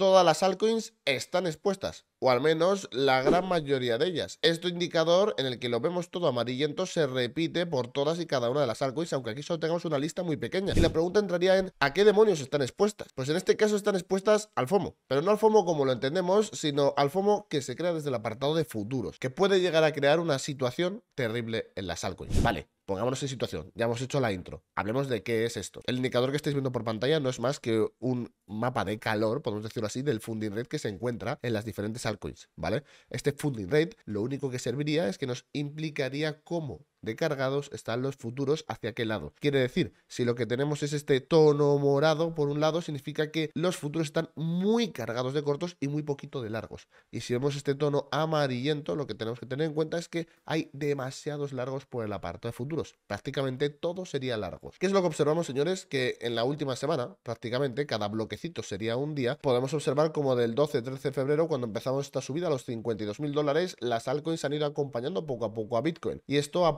todas las altcoins están expuestas, o al menos la gran mayoría de ellas. Este indicador en el que lo vemos todo amarillento se repite por todas y cada una de las altcoins, aunque aquí solo tengamos una lista muy pequeña. Y la pregunta entraría en ¿a qué demonios están expuestas? Pues en este caso están expuestas al FOMO, pero no al FOMO como lo entendemos, sino al FOMO que se crea desde el apartado de futuros, que puede llegar a crear una situación terrible en las altcoins. Vale, Pongámonos en situación, ya hemos hecho la intro, hablemos de qué es esto. El indicador que estáis viendo por pantalla no es más que un mapa de calor, podemos decirlo así, del funding rate que se encuentra en las diferentes altcoins, ¿vale? Este funding rate lo único que serviría es que nos implicaría cómo de cargados están los futuros hacia qué lado. Quiere decir, si lo que tenemos es este tono morado por un lado, significa que los futuros están muy cargados de cortos y muy poquito de largos. Y si vemos este tono amarillento, lo que tenemos que tener en cuenta es que hay demasiados largos por el aparato de futuros. Prácticamente todo sería largo ¿Qué es lo que observamos, señores? Que en la última semana, prácticamente cada bloquecito sería un día, podemos observar como del 12-13 de febrero, cuando empezamos esta subida a los 52 mil dólares, las altcoins han ido acompañando poco a poco a Bitcoin. Y esto ha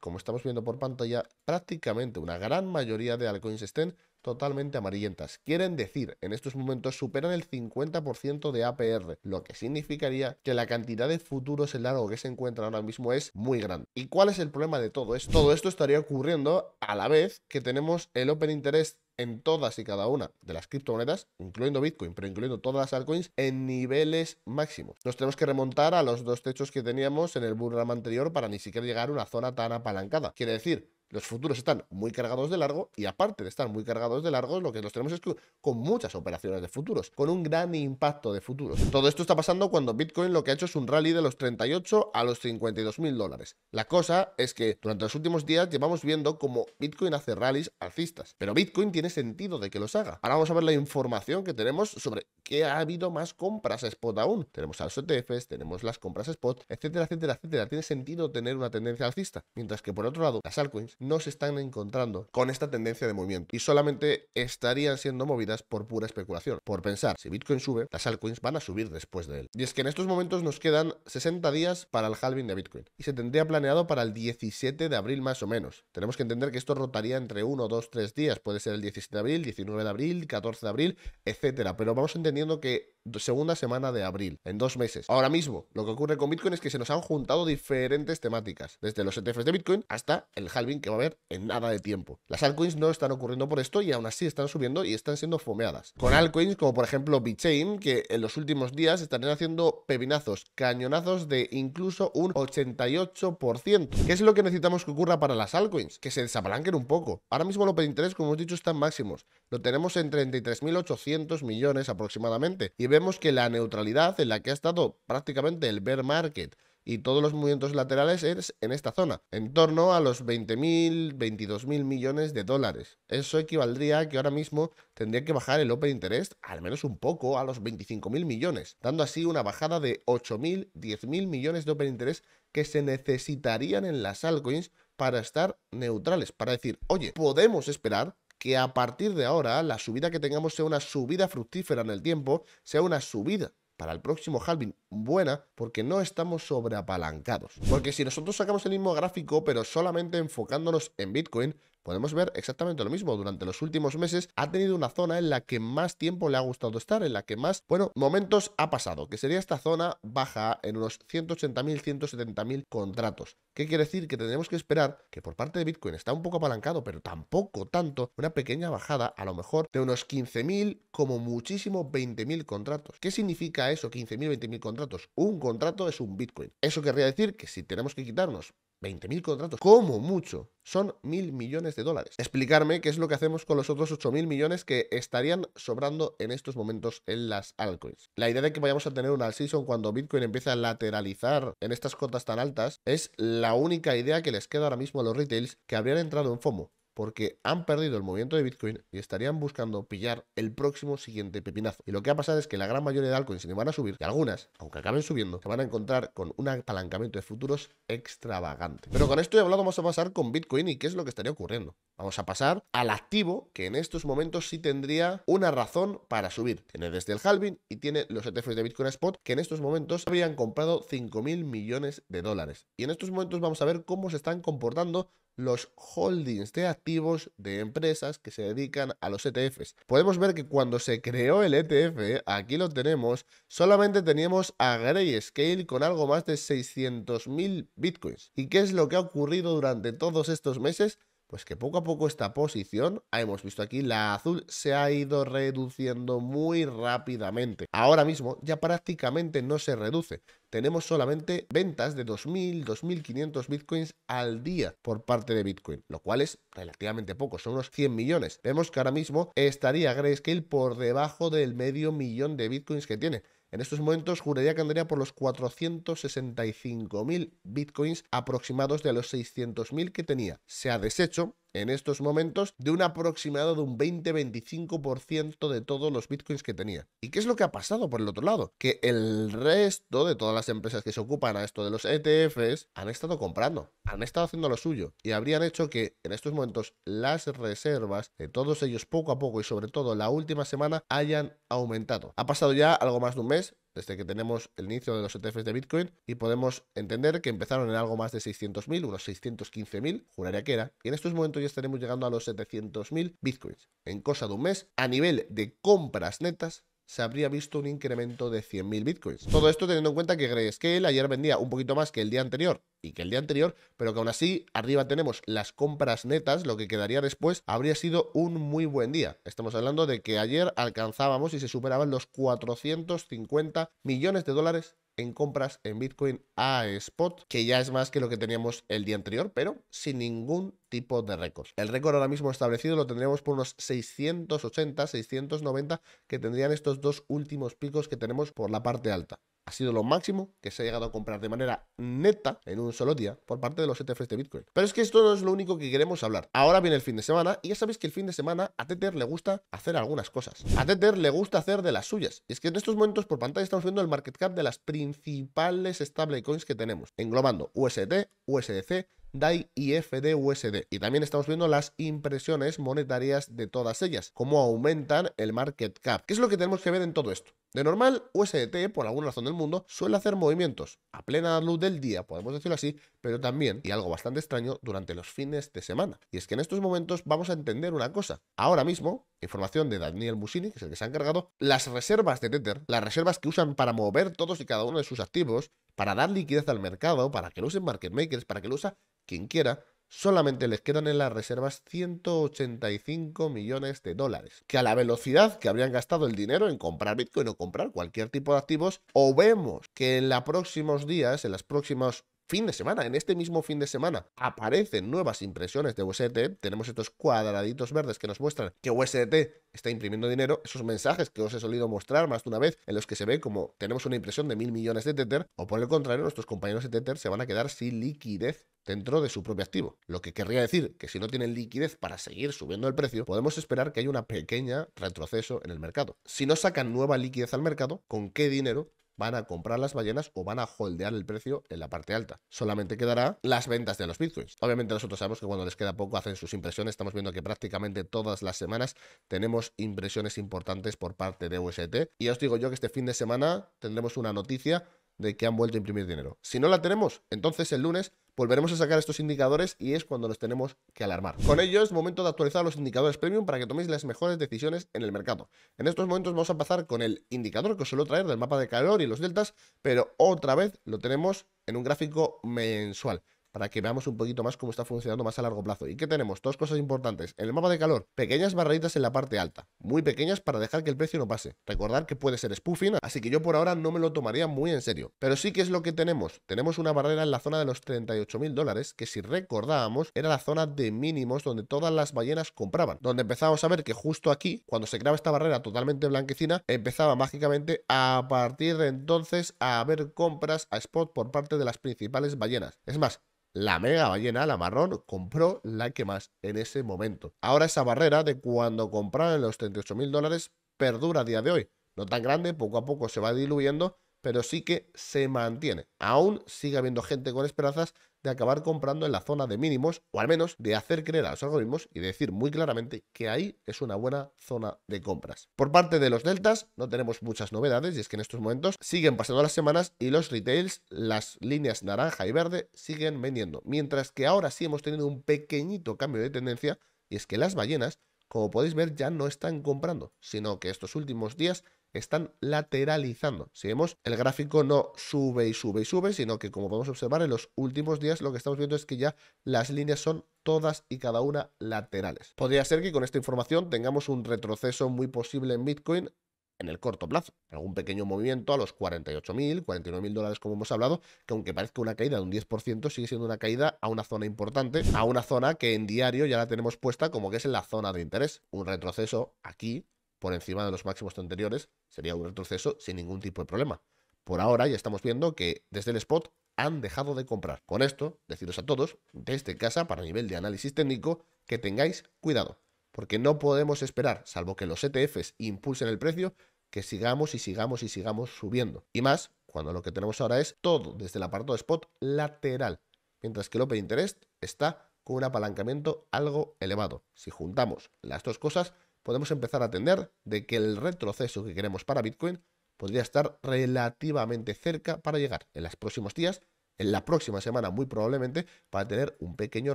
como estamos viendo por pantalla, prácticamente una gran mayoría de altcoins estén totalmente amarillentas. Quieren decir, en estos momentos superan el 50% de APR, lo que significaría que la cantidad de futuros en largo que se encuentran ahora mismo es muy grande. ¿Y cuál es el problema de todo esto? Todo esto estaría ocurriendo a la vez que tenemos el Open Interest en todas y cada una de las criptomonedas, incluyendo Bitcoin, pero incluyendo todas las altcoins, en niveles máximos. Nos tenemos que remontar a los dos techos que teníamos en el bullrun anterior para ni siquiera llegar a una zona tan apalancada. Quiere decir los futuros están muy cargados de largo y aparte de estar muy cargados de largos lo que los tenemos es que, con muchas operaciones de futuros, con un gran impacto de futuros. Todo esto está pasando cuando Bitcoin lo que ha hecho es un rally de los 38 a los 52 mil dólares. La cosa es que durante los últimos días llevamos viendo cómo Bitcoin hace rallies alcistas, pero Bitcoin tiene sentido de que los haga. Ahora vamos a ver la información que tenemos sobre que ha habido más compras spot aún. Tenemos a los ETFs, tenemos las compras spot, etcétera, etcétera, etcétera. Tiene sentido tener una tendencia alcista, mientras que por otro lado las altcoins no se están encontrando con esta tendencia de movimiento y solamente estarían siendo movidas por pura especulación, por pensar, si Bitcoin sube, las altcoins van a subir después de él. Y es que en estos momentos nos quedan 60 días para el halving de Bitcoin y se tendría planeado para el 17 de abril más o menos. Tenemos que entender que esto rotaría entre 1, 2, 3 días, puede ser el 17 de abril, 19 de abril, 14 de abril, etcétera, pero vamos entendiendo que segunda semana de abril, en dos meses. Ahora mismo, lo que ocurre con Bitcoin es que se nos han juntado diferentes temáticas, desde los ETFs de Bitcoin hasta el halving que va a haber en nada de tiempo. Las altcoins no están ocurriendo por esto y aún así están subiendo y están siendo fomeadas. Con altcoins como por ejemplo BitChain, que en los últimos días estarían haciendo pepinazos, cañonazos de incluso un 88%. ¿Qué es lo que necesitamos que ocurra para las altcoins? Que se desapalanquen un poco. Ahora mismo los Open como hemos dicho, están máximos. Lo tenemos en 33.800 millones aproximadamente. Y vemos que la neutralidad en la que ha estado prácticamente el bear market y todos los movimientos laterales es en esta zona, en torno a los 20.000, 22.000 millones de dólares. Eso equivaldría a que ahora mismo tendría que bajar el open interest al menos un poco a los 25.000 millones, dando así una bajada de 8.000, 10.000 millones de open interest que se necesitarían en las altcoins para estar neutrales, para decir, oye, podemos esperar que a partir de ahora la subida que tengamos sea una subida fructífera en el tiempo, sea una subida para el próximo halving buena porque no estamos sobreapalancados. Porque si nosotros sacamos el mismo gráfico pero solamente enfocándonos en Bitcoin, podemos ver exactamente lo mismo. Durante los últimos meses ha tenido una zona en la que más tiempo le ha gustado estar, en la que más, bueno, momentos ha pasado, que sería esta zona baja en unos 180.000, 170.000 contratos. ¿Qué quiere decir? Que tendremos que esperar que por parte de Bitcoin está un poco apalancado, pero tampoco tanto, una pequeña bajada a lo mejor de unos 15.000 como muchísimo 20.000 contratos. ¿Qué significa eso? 15.000, 20.000 contratos. Un contrato es un Bitcoin. Eso querría decir que si tenemos que quitarnos 20.000 contratos, como mucho, son mil millones de dólares. Explicarme qué es lo que hacemos con los otros 8.000 millones que estarían sobrando en estos momentos en las altcoins. La idea de que vayamos a tener una season cuando Bitcoin empieza a lateralizar en estas cotas tan altas es la única idea que les queda ahora mismo a los retails que habrían entrado en FOMO porque han perdido el movimiento de Bitcoin y estarían buscando pillar el próximo siguiente pepinazo. Y lo que ha pasado es que la gran mayoría de altcoins no van a subir, y algunas, aunque acaben subiendo, se van a encontrar con un apalancamiento de futuros extravagante. Pero con esto he hablado, vamos a pasar con Bitcoin y qué es lo que estaría ocurriendo. Vamos a pasar al activo que en estos momentos sí tendría una razón para subir. Tiene desde el halving y tiene los ETFs de Bitcoin Spot que en estos momentos habrían comprado 5.000 millones de dólares. Y en estos momentos vamos a ver cómo se están comportando los holdings de activos de empresas que se dedican a los ETFs. Podemos ver que cuando se creó el ETF, aquí lo tenemos, solamente teníamos a Grayscale con algo más de 600.000 bitcoins. ¿Y qué es lo que ha ocurrido durante todos estos meses? pues que poco a poco esta posición, ah, hemos visto aquí la azul, se ha ido reduciendo muy rápidamente. Ahora mismo ya prácticamente no se reduce. Tenemos solamente ventas de 2.000, 2.500 bitcoins al día por parte de Bitcoin, lo cual es relativamente poco, son unos 100 millones. Vemos que ahora mismo estaría Grayscale por debajo del medio millón de bitcoins que tiene. En estos momentos juraría que andaría por los 465.000 bitcoins aproximados de los 600.000 que tenía. Se ha deshecho en estos momentos de un aproximado de un 20-25% de todos los bitcoins que tenía. ¿Y qué es lo que ha pasado por el otro lado? Que el resto de todas las empresas que se ocupan a esto de los ETFs han estado comprando, han estado haciendo lo suyo y habrían hecho que en estos momentos las reservas de todos ellos poco a poco y sobre todo la última semana hayan aumentado. Ha pasado ya algo más de un mes, desde que tenemos el inicio de los ETFs de Bitcoin y podemos entender que empezaron en algo más de 600.000, unos 615.000, juraría que era, y en estos momentos ya estaremos llegando a los 700.000 Bitcoins en cosa de un mes a nivel de compras netas se habría visto un incremento de 100.000 bitcoins. Todo esto teniendo en cuenta que Grayscale ayer vendía un poquito más que el día anterior y que el día anterior, pero que aún así arriba tenemos las compras netas, lo que quedaría después habría sido un muy buen día. Estamos hablando de que ayer alcanzábamos y se superaban los 450 millones de dólares en compras en Bitcoin a spot, que ya es más que lo que teníamos el día anterior, pero sin ningún tipo de récord. El récord ahora mismo establecido lo tendríamos por unos 680, 690 que tendrían estos dos últimos picos que tenemos por la parte alta ha sido lo máximo que se ha llegado a comprar de manera neta en un solo día por parte de los ETFs de Bitcoin. Pero es que esto no es lo único que queremos hablar. Ahora viene el fin de semana y ya sabéis que el fin de semana a Tether le gusta hacer algunas cosas. A Tether le gusta hacer de las suyas. Y es que en estos momentos por pantalla estamos viendo el market cap de las principales stablecoins que tenemos, englobando usd USDC, DAI y FDUSD. Y también estamos viendo las impresiones monetarias de todas ellas, cómo aumentan el market cap. ¿Qué es lo que tenemos que ver en todo esto? De normal, USDT, por alguna razón del mundo, suele hacer movimientos a plena luz del día, podemos decirlo así, pero también, y algo bastante extraño, durante los fines de semana. Y es que en estos momentos vamos a entender una cosa. Ahora mismo, información de Daniel Musini, que es el que se ha encargado, las reservas de Tether, las reservas que usan para mover todos y cada uno de sus activos, para dar liquidez al mercado, para que lo usen market makers, para que lo usa quien quiera, solamente les quedan en las reservas 185 millones de dólares, que a la velocidad que habrían gastado el dinero en comprar Bitcoin o comprar cualquier tipo de activos, o vemos que en los próximos días, en las próximas fin de semana, en este mismo fin de semana, aparecen nuevas impresiones de USDT. Tenemos estos cuadraditos verdes que nos muestran que USDT está imprimiendo dinero. Esos mensajes que os he solido mostrar más de una vez, en los que se ve como tenemos una impresión de mil millones de Tether, o por el contrario, nuestros compañeros de Tether se van a quedar sin liquidez dentro de su propio activo. Lo que querría decir que si no tienen liquidez para seguir subiendo el precio, podemos esperar que haya una pequeña retroceso en el mercado. Si no sacan nueva liquidez al mercado, ¿con qué dinero van a comprar las ballenas o van a holdear el precio en la parte alta. Solamente quedará las ventas de los bitcoins. Obviamente nosotros sabemos que cuando les queda poco hacen sus impresiones. Estamos viendo que prácticamente todas las semanas tenemos impresiones importantes por parte de UST. Y os digo yo que este fin de semana tendremos una noticia de que han vuelto a imprimir dinero. Si no la tenemos, entonces el lunes volveremos a sacar estos indicadores y es cuando los tenemos que alarmar. Con ello es momento de actualizar los indicadores premium para que toméis las mejores decisiones en el mercado. En estos momentos vamos a pasar con el indicador que os suelo traer del mapa de calor y los deltas, pero otra vez lo tenemos en un gráfico mensual para que veamos un poquito más cómo está funcionando más a largo plazo. ¿Y qué tenemos? Dos cosas importantes. En el mapa de calor, pequeñas barreritas en la parte alta, muy pequeñas para dejar que el precio no pase. Recordar que puede ser spoofing, así que yo por ahora no me lo tomaría muy en serio. Pero sí que es lo que tenemos. Tenemos una barrera en la zona de los 38.000 dólares, que si recordábamos era la zona de mínimos donde todas las ballenas compraban. Donde empezamos a ver que justo aquí, cuando se creaba esta barrera totalmente blanquecina, empezaba mágicamente a partir de entonces a haber compras a spot por parte de las principales ballenas. Es más, la mega ballena, la marrón, compró la que más en ese momento. Ahora esa barrera de cuando compraron los 38.000 dólares perdura a día de hoy. No tan grande, poco a poco se va diluyendo, pero sí que se mantiene. Aún sigue habiendo gente con esperanzas de acabar comprando en la zona de mínimos, o al menos de hacer creer a los algoritmos y decir muy claramente que ahí es una buena zona de compras. Por parte de los deltas, no tenemos muchas novedades, y es que en estos momentos siguen pasando las semanas y los retails, las líneas naranja y verde, siguen vendiendo. Mientras que ahora sí hemos tenido un pequeñito cambio de tendencia, y es que las ballenas como podéis ver, ya no están comprando, sino que estos últimos días están lateralizando. Si vemos, el gráfico no sube y sube y sube, sino que como podemos observar en los últimos días lo que estamos viendo es que ya las líneas son todas y cada una laterales. Podría ser que con esta información tengamos un retroceso muy posible en Bitcoin en el corto plazo. Algún pequeño movimiento a los 48.000, 49.000 dólares como hemos hablado, que aunque parezca una caída de un 10%, sigue siendo una caída a una zona importante, a una zona que en diario ya la tenemos puesta como que es en la zona de interés. Un retroceso aquí por encima de los máximos anteriores, sería un retroceso sin ningún tipo de problema. Por ahora ya estamos viendo que desde el spot han dejado de comprar. Con esto, deciros a todos, desde casa, para nivel de análisis técnico, que tengáis cuidado, porque no podemos esperar, salvo que los ETFs impulsen el precio, que sigamos y sigamos y sigamos subiendo. Y más, cuando lo que tenemos ahora es todo desde el apartado spot lateral, mientras que el Open Interest está con un apalancamiento algo elevado. Si juntamos las dos cosas, podemos empezar a atender de que el retroceso que queremos para Bitcoin podría estar relativamente cerca para llegar en los próximos días, en la próxima semana muy probablemente, para tener un pequeño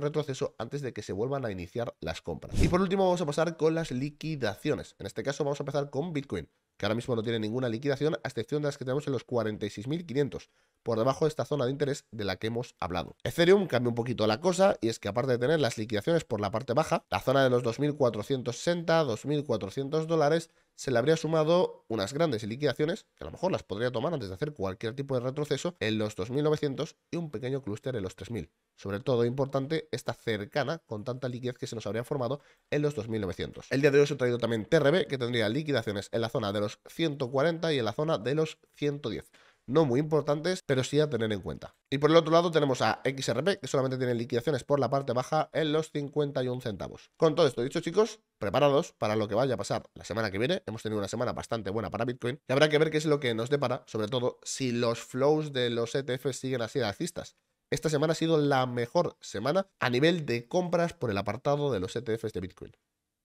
retroceso antes de que se vuelvan a iniciar las compras. Y por último vamos a pasar con las liquidaciones. En este caso vamos a empezar con Bitcoin que ahora mismo no tiene ninguna liquidación, a excepción de las que tenemos en los 46.500, por debajo de esta zona de interés de la que hemos hablado. Ethereum cambia un poquito la cosa y es que aparte de tener las liquidaciones por la parte baja, la zona de los 2.460, 2.400 dólares, se le habría sumado unas grandes liquidaciones, que a lo mejor las podría tomar antes de hacer cualquier tipo de retroceso, en los 2.900 y un pequeño clúster en los 3.000. Sobre todo importante, esta cercana con tanta liquidez que se nos habría formado en los 2.900. El día de hoy os he traído también TRB, que tendría liquidaciones en la zona de los 140 y en la zona de los 110 no muy importantes, pero sí a tener en cuenta. Y por el otro lado tenemos a XRP, que solamente tiene liquidaciones por la parte baja en los 51 centavos. Con todo esto dicho, chicos, preparados para lo que vaya a pasar la semana que viene. Hemos tenido una semana bastante buena para Bitcoin y habrá que ver qué es lo que nos depara, sobre todo si los flows de los ETF siguen así de alcistas. Esta semana ha sido la mejor semana a nivel de compras por el apartado de los ETFs de Bitcoin.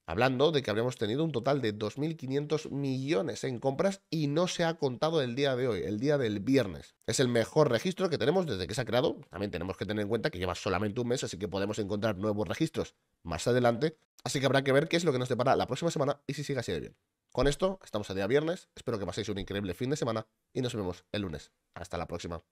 Hablando de que habríamos tenido un total de 2.500 millones en compras y no se ha contado el día de hoy, el día del viernes. Es el mejor registro que tenemos desde que se ha creado. También tenemos que tener en cuenta que lleva solamente un mes, así que podemos encontrar nuevos registros más adelante. Así que habrá que ver qué es lo que nos depara la próxima semana y si sigue así de bien. Con esto, estamos a día viernes. Espero que paséis un increíble fin de semana y nos vemos el lunes. Hasta la próxima.